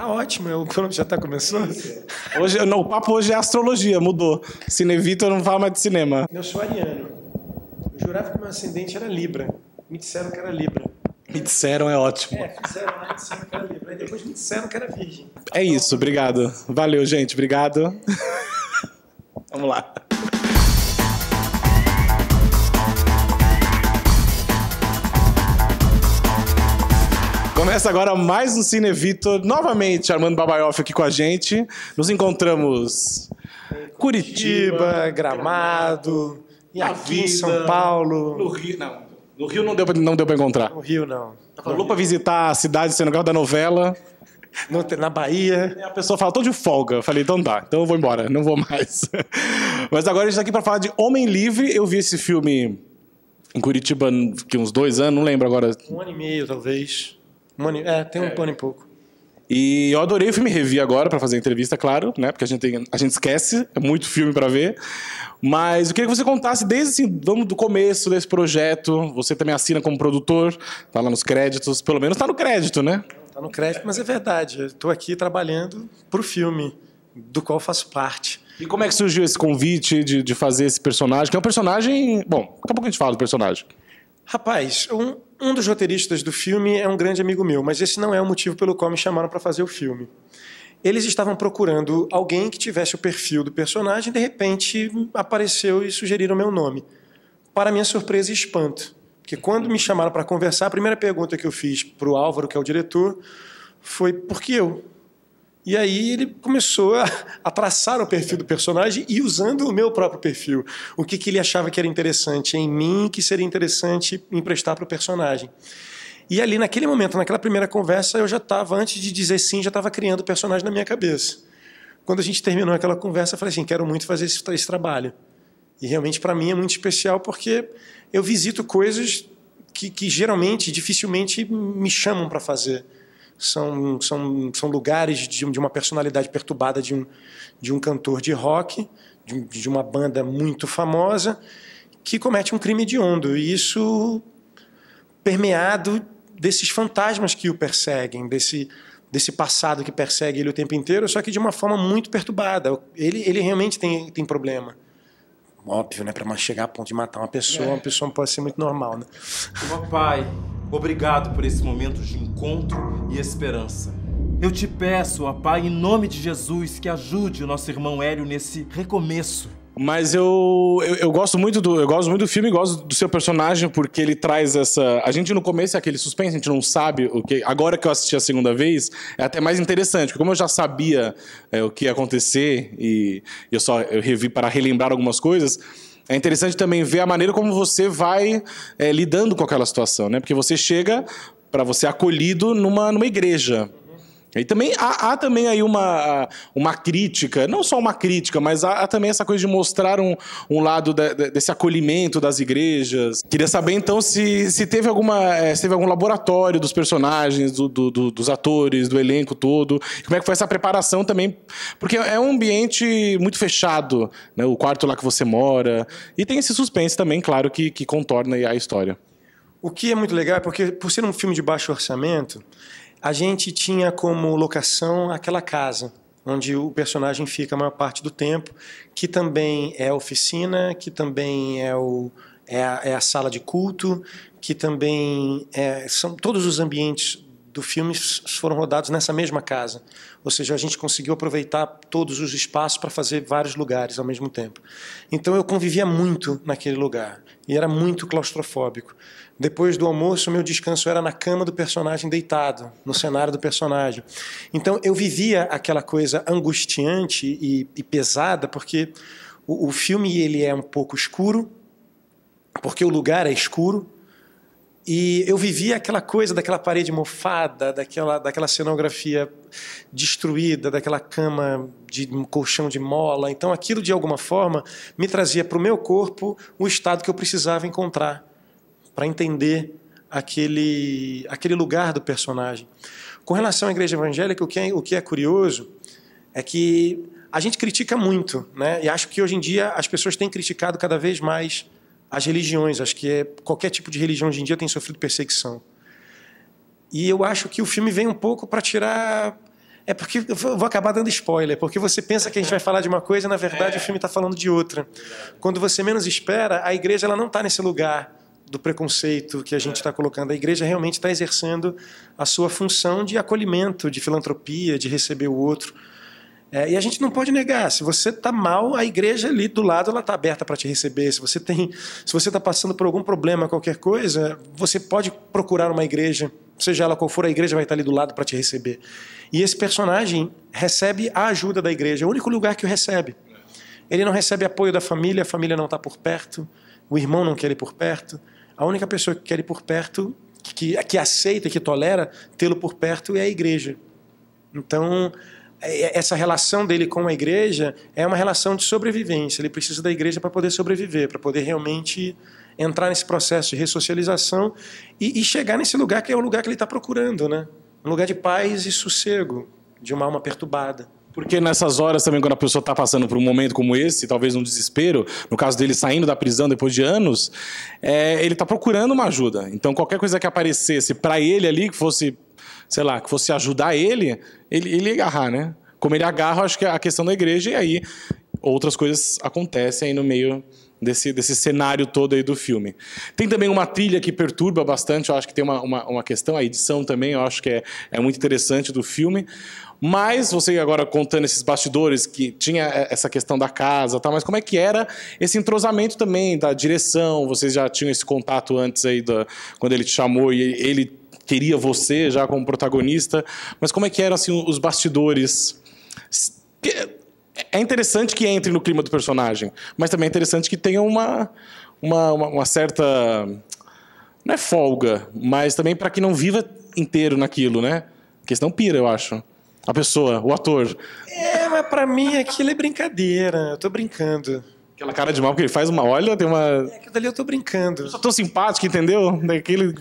Tá ótimo, o cronômetro já tá começando? Hoje, não, o papo hoje é astrologia, mudou. Cinevitor não fala mais de cinema. Eu sou ariano. Eu jurava que meu ascendente era Libra. Me disseram que era Libra. Me disseram é ótimo. É, fizeram lá, né, disseram que era Libra. Aí depois me disseram que era virgem. É isso, obrigado. Valeu, gente. Obrigado. É. Vamos lá. Começa agora mais um Cine Vitor, novamente Armando Babaioff aqui com a gente. Nos encontramos Curitiba, Curitiba Gramado, e aqui vida, em São Paulo. No Rio, não. No Rio não deu, pra, não deu para encontrar. No Rio, não. Tá Falou pra visitar a cidade cenográfica da novela. No, na Bahia. E a pessoa fala, tô de folga. Eu falei, então tá, então eu vou embora, não vou mais. Mas agora a gente tá aqui pra falar de Homem Livre. Eu vi esse filme em Curitiba, que uns dois anos, não lembro agora. Um ano e meio, talvez. Um ano, é, tem um é. ano e pouco. E eu adorei o filme, revi agora para fazer a entrevista, claro, né? Porque a gente, tem, a gente esquece, é muito filme para ver. Mas eu queria que você contasse desde assim, vamos do começo desse projeto. Você também assina como produtor, tá lá nos créditos, pelo menos tá no crédito, né? Tá no crédito, mas é verdade. Eu tô aqui trabalhando pro filme do qual faço parte. E como é que surgiu esse convite de, de fazer esse personagem? Que é um personagem. Bom, daqui a pouco a gente fala do personagem. Rapaz, um, um dos roteiristas do filme é um grande amigo meu, mas esse não é o motivo pelo qual me chamaram para fazer o filme. Eles estavam procurando alguém que tivesse o perfil do personagem, de repente apareceu e sugeriram meu nome. Para minha surpresa e espanto, porque quando me chamaram para conversar, a primeira pergunta que eu fiz para o Álvaro, que é o diretor, foi por que eu? E aí ele começou a, a, traçar o perfil do personagem e usando o meu próprio perfil. O que, que ele achava que era interessante em mim que seria interessante emprestar para o personagem. E ali, naquele momento, naquela primeira conversa, eu já estava, antes de dizer sim, já estava criando o personagem na minha cabeça. Quando a gente terminou aquela conversa, eu falei assim: quero muito fazer esse, esse trabalho. E realmente, para mim, é muito especial porque eu visito coisas que, que geralmente, dificilmente me chamam para fazer são, são, são lugares de, de uma personalidade perturbada de um, de um cantor de rock, de, de uma banda muito famosa, que comete um crime hediondo. E isso permeado desses fantasmas que o perseguem, desse, desse passado que persegue ele o tempo inteiro, só que de uma forma muito perturbada. Ele, ele realmente tem, tem problema. Óbvio, né? Para chegar a ponto de matar uma pessoa, é. uma pessoa não pode ser muito normal, né? Meu pai. Obrigado por esse momento de encontro e esperança. Eu te peço, ó Pai, em nome de Jesus, que ajude o nosso irmão Hélio nesse recomeço. Mas eu, eu, eu, gosto muito do eu gosto muito do filme, gosto do seu personagem porque ele traz essa a gente no começo é aquele suspense, a gente não sabe o que. Agora que eu assisti a segunda vez, é até mais interessante, porque como eu já sabia é, o que ia acontecer e eu só eu revi para relembrar algumas coisas, é interessante também ver a maneira como você vai é, lidando com aquela situação, né? Porque você chega para você acolhido numa, numa igreja. E também há, há, também aí uma, uma crítica, não só uma crítica, mas há, há também essa coisa de mostrar um, um lado de, de, desse acolhimento das igrejas. Queria saber então se, se teve alguma eh, se teve algum laboratório dos personagens, do, do, do, dos atores, do elenco todo. Como é que foi essa preparação também? Porque é um ambiente muito fechado, né? o quarto lá que você mora. E tem esse suspense também, claro, que, que contorna a história. O que é muito legal é porque, por ser um filme de baixo orçamento, a gente tinha como locação aquela casa onde o personagem fica a maior parte do tempo, que também é a oficina, que também é, o, é, a, é a sala de culto, que também é, são todos os ambientes do filme foram rodados nessa mesma casa. Ou seja, a gente conseguiu aproveitar todos os espaços para fazer vários lugares ao mesmo tempo. Então eu convivia muito naquele lugar e era muito claustrofóbico. Depois do almoço, meu descanso era na cama do personagem deitado, no cenário do personagem. Então eu vivia aquela coisa angustiante e, e pesada, porque o, o filme ele é um pouco escuro, porque o lugar é escuro e eu vivia aquela coisa daquela parede mofada, daquela, daquela cenografia destruída, daquela cama de um colchão de mola. Então aquilo, de alguma forma, me trazia para o meu corpo o estado que eu precisava encontrar para entender aquele, aquele lugar do personagem. Com relação à igreja evangélica, o que é, o que é curioso é que a gente critica muito, né? E acho que hoje em dia as pessoas têm criticado cada vez mais as religiões. Acho que é, qualquer tipo de religião hoje em dia tem sofrido perseguição. E eu acho que o filme vem um pouco para tirar. É porque eu vou acabar dando spoiler, porque você pensa que a gente vai falar de uma coisa, na verdade é. o filme está falando de outra. Quando você menos espera, a igreja ela não está nesse lugar do preconceito que a gente está é. colocando. A igreja realmente está exercendo a sua função de acolhimento, de filantropia, de receber o outro é, e a gente não pode negar, se você está mal, a igreja ali do lado ela está aberta para te receber. Se você tem, se você está passando por algum problema, qualquer coisa, você pode procurar uma igreja, seja ela qual for, a igreja vai estar ali do lado para te receber. E esse personagem recebe a ajuda da igreja, é o único lugar que o recebe. Ele não recebe apoio da família, a família não está por perto, o irmão não quer ele por perto. A única pessoa que quer ele por perto, que, que aceita, que tolera tê-lo por perto é a igreja. Então é, é, essa relação dele com a igreja é uma relação de sobrevivência. Ele precisa da igreja para poder sobreviver, para poder realmente entrar nesse processo de ressocialização e, e, chegar nesse lugar que é o lugar que ele está procurando, né? Um lugar de paz e sossego de uma alma perturbada. Porque nessas horas também, quando a pessoa está passando por um momento como esse, talvez um desespero, no caso dele saindo da prisão depois de anos, é, ele está procurando uma ajuda. Então, qualquer coisa que aparecesse para ele ali, que fosse sei lá, que fosse ajudar ele, ele, ele ia agarrar, né? Como ele agarra, acho que é a questão da igreja, e aí outras coisas acontecem aí no meio desse, desse cenário todo aí do filme. Tem também uma trilha que perturba bastante, eu acho que tem uma, uma, uma, questão, a edição também, eu acho que é, é muito interessante do filme. Mas você agora contando esses bastidores que tinha é, essa questão da casa, tá? Mas como é que era esse entrosamento também da direção? Vocês já tinham esse contato antes aí da, quando ele te chamou e ele queria você já como protagonista, mas como é que eram assim, os bastidores? É interessante que entre no clima do personagem, mas também é interessante que tenha uma, uma, uma certa. Não é folga, mas também para que não viva inteiro naquilo, né? Porque senão pira, eu acho. A pessoa, o ator. É, mas para mim aquilo é brincadeira. Eu tô brincando. Aquela cara de mal que ele faz uma. Olha, tem uma. É, aquilo dali eu tô brincando. Eu sou tão simpático, entendeu? Daquele,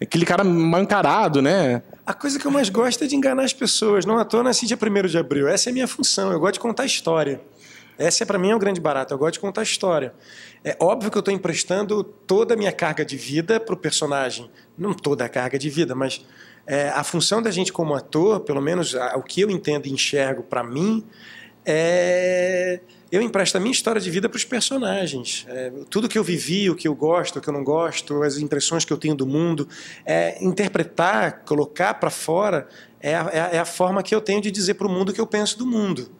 aquele cara mal encarado, né? A coisa que eu mais gosto é de enganar as pessoas. Não à toa nasci dia 1 de abril. Essa é a minha função. Eu gosto de contar história. Essa, é, para mim, é o um grande barato. Eu gosto de contar história. É óbvio que eu estou emprestando toda a minha carga de vida pro personagem. Não toda a carga de vida, mas é, a função da gente como ator, pelo menos a, o que eu entendo e enxergo para mim, é... eu empresto a minha história de vida para os personagens. É... tudo que eu vivi, o que eu gosto, o que eu não gosto, as impressões que eu tenho do mundo, é... interpretar, colocar para fora é, é a, é a forma que eu tenho de dizer para o mundo o que eu penso do mundo.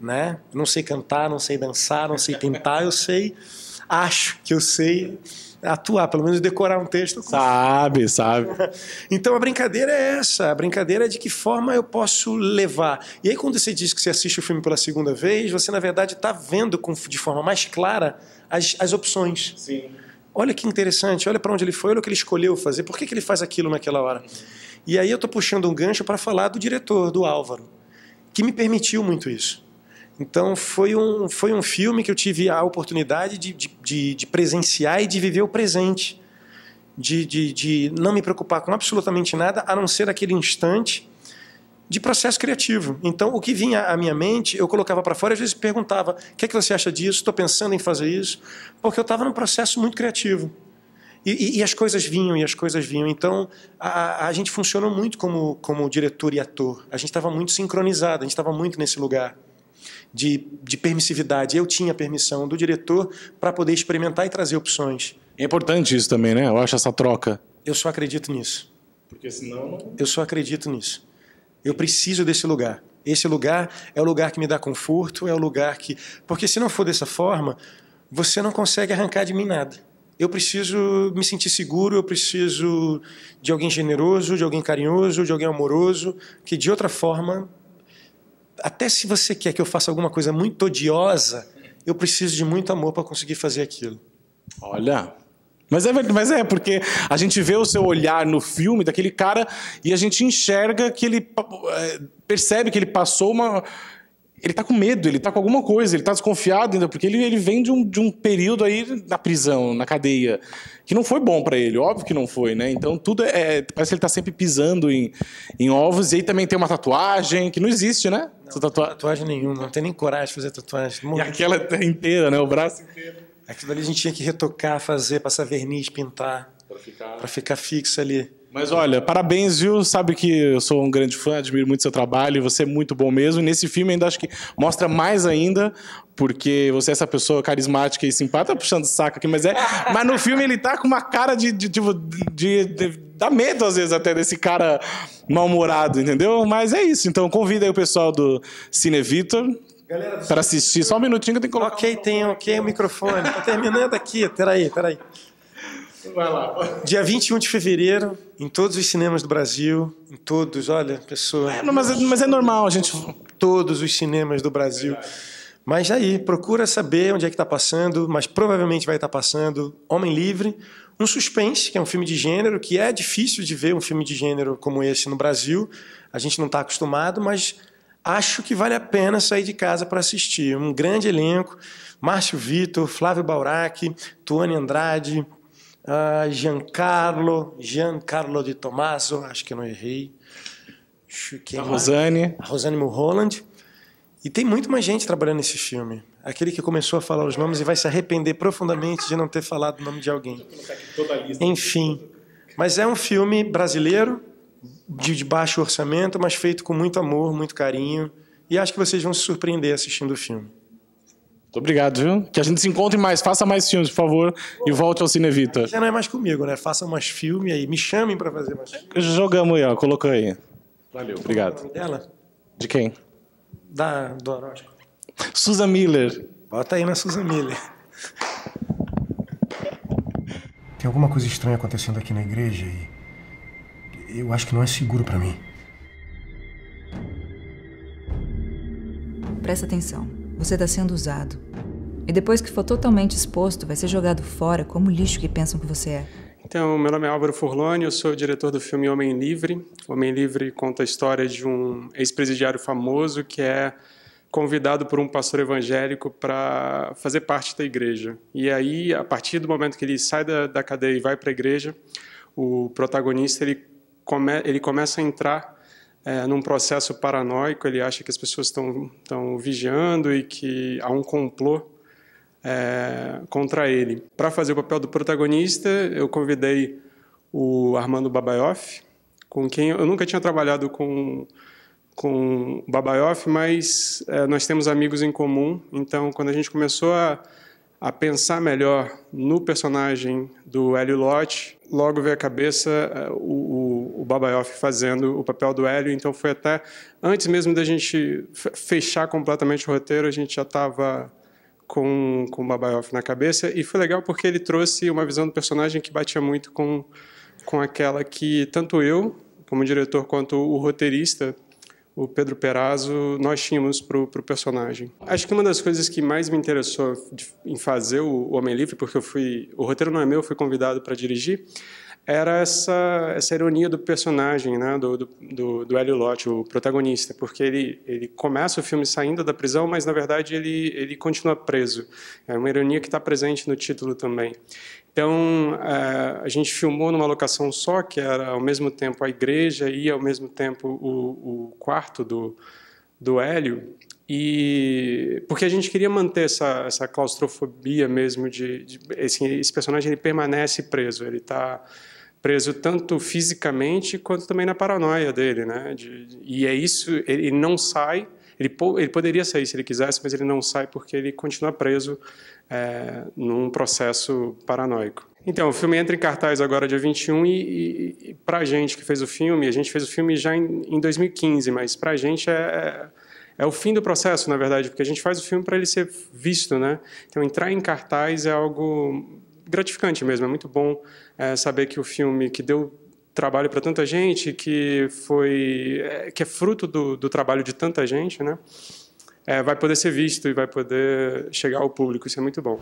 Né? Não sei cantar, não sei dançar, não sei tentar, eu sei, acho que eu sei é atuar, pelo menos decorar um texto. Sabe, sabe. então a brincadeira é essa, a brincadeira é de que forma eu posso levar. E aí quando você diz que você assiste o filme pela segunda vez, você na verdade está vendo com, de forma mais clara as, as opções. Sim. Olha que interessante, olha para onde ele foi, olha o que ele escolheu fazer, por que, que ele faz aquilo naquela hora. Uhum. E aí eu estou puxando um gancho para falar do diretor, do Álvaro, que me permitiu muito isso. Então foi um, foi um filme que eu tive a oportunidade de, de de, de presenciar e de viver o presente. De, de, de não me preocupar com absolutamente nada a não ser aquele instante de processo criativo. Então, o que vinha à minha mente, eu colocava para fora e às vezes perguntava: o que é que você acha disso? Estou pensando em fazer isso. Porque eu estava num processo muito criativo. E, e, e, as coisas vinham, e as coisas vinham. Então, a, a gente funcionou muito como, como diretor e ator. A gente estava muito sincronizado, a gente estava muito nesse lugar de, de permissividade. Eu tinha permissão do diretor para poder experimentar e trazer opções. É importante isso também, né? Eu acho essa troca. Eu só acredito nisso. Porque senão. Eu só acredito nisso. Eu preciso desse lugar. Esse lugar é o lugar que me dá conforto, é o lugar que. Porque se não for dessa forma, você não consegue arrancar de mim nada. Eu preciso me sentir seguro, eu preciso de alguém generoso, de alguém carinhoso, de alguém amoroso, que de outra forma até se você quer que eu faça alguma coisa muito odiosa, eu preciso de muito amor para conseguir fazer aquilo. Olha, mas é, mas é, porque a gente vê o seu olhar no filme daquele cara e a gente enxerga que ele é, percebe que ele passou uma ele tá com medo, ele tá com alguma coisa, ele tá desconfiado ainda, porque ele, ele vem de um, de um período aí na prisão, na cadeia, que não foi bom para ele, óbvio que não foi, né? Então tudo é, é. Parece que ele tá sempre pisando em, em ovos, e aí também tem uma tatuagem, que não existe, né? Não, não tatuagem nenhuma, não tem nem coragem de fazer tatuagem. e aquela tá inteira, né? O braço inteiro. Aquilo ali a gente tinha que retocar, fazer, passar verniz, pintar. para ficar... fixo ficar ali. Mas olha, parabéns, viu? Sabe que eu sou um grande fã, admiro muito seu trabalho, você é muito bom mesmo. E nesse filme ainda acho que mostra mais ainda, porque você é essa pessoa carismática e simpática, tá puxando saco aqui, mas é. mas no filme ele tá com uma cara de, de, tipo, de, de dá medo às vezes até desse cara mal-humorado, entendeu? Mas é isso. Então convida aí o pessoal do Cine Vitor, para assistir. Só um minutinho que eu tenho que colocar. Ok, um tem, ok, o microfone. Tá terminando aqui. Peraí, peraí. Vai lá. Dia 21 de fevereiro, em todos os cinemas do Brasil, em todos, olha, pessoa. É, não, mas, é, mas, é normal, gente. Todos os cinemas do Brasil. Verdade. Mas aí, procura saber onde é que está passando, mas provavelmente vai estar tá passando Homem Livre, um suspense, que é um filme de gênero, que é difícil de ver um filme de gênero como esse no Brasil. A gente não está acostumado, mas acho que vale a pena sair de casa para assistir. Um grande elenco: Márcio Vitor, Flávio Baurac, Tuane Andrade, ah, Giancarlo, Giancarlo de Tomaso, acho que eu não errei. a Rosane. A Rosane Mulholland. E tem muito mais gente trabalhando nesse filme. Aquele que começou a falar os nomes e vai se arrepender profundamente de não ter falado o nome de alguém. Enfim. Mas é um filme brasileiro, de baixo orçamento, mas feito com muito amor, muito carinho. E acho que vocês vão se surpreender assistindo o filme. Muito obrigado, viu? Que a gente se encontre mais, faça mais filmes, por favor, Pô, e volte ao Cinevita. Já não é mais comigo, né? Faça mais filme aí, me chamem para fazer mais filmes. Jogamos aí, ó, colocou aí. Valeu. Obrigado. dela? De quem? Da, do horóscopo. Susan Miller. Bota aí na Susan Miller. Tem alguma coisa estranha acontecendo aqui na igreja e eu acho que não é seguro para mim. Presta atenção você está sendo usado. E depois que for totalmente exposto, vai ser jogado fora como lixo que pensam que você é. Então, meu nome é Álvaro Forlani, eu sou diretor do filme Homem Livre. Homem Livre conta a história de um ex-presidiário famoso que é convidado por um pastor evangélico para fazer parte da igreja. E aí, a partir do momento que ele sai da, da cadeia e vai para a igreja, o protagonista ele, come, ele começa a entrar é, num processo paranoico, ele acha que as pessoas estão vigiando e que há um complô é, contra ele. Para fazer o papel do protagonista, eu convidei o Armando Babayoff, com quem eu nunca tinha trabalhado com com Babayoff, mas é, nós temos amigos em comum. Então, quando a gente começou a a pensar melhor no personagem do Hélio Lott, logo veio à cabeça eh, o, o, o fazendo o papel do Hélio, então foi até antes mesmo da gente fechar completamente o roteiro, a gente já estava com, com o Babayoff na cabeça, e foi legal porque ele trouxe uma visão do personagem que batia muito com, com aquela que tanto eu, como diretor, quanto o roteirista o Pedro Perazzo nós tínhamos para o personagem. Acho que uma das coisas que mais me interessou em fazer o Homem Livre, porque eu fui, o roteiro não é meu, eu fui convidado para dirigir, era essa, essa ironia do personagem, né, do, do, do, Hélio Lott, o protagonista, porque ele, ele começa o filme saindo da prisão, mas na verdade ele, ele continua preso. É uma ironia que está presente no título também. Então, é, a gente filmou numa locação só, que era ao mesmo tempo a igreja e ao mesmo tempo o, o quarto do, do Hélio, e porque a gente queria manter essa, essa claustrofobia mesmo de, de esse, esse, personagem ele permanece preso ele está preso tanto fisicamente quanto também na paranoia dele né de, e é isso ele não sai ele, ele poderia sair se ele quisesse, mas ele não sai porque ele continua preso é, num processo paranoico. Então, o filme entra em cartaz agora dia 21 e, e, e a gente que fez o filme, a gente fez o filme já em, em 2015, mas para a gente é, é, é o fim do processo, na verdade, porque a gente faz o filme para ele ser visto, né? Então, entrar em cartaz é algo gratificante mesmo, é muito bom é, saber que o filme que deu trabalho para tanta gente, que foi é, que é fruto do, do trabalho de tanta gente, né? É, vai poder ser visto e vai poder chegar ao público. Isso é muito bom.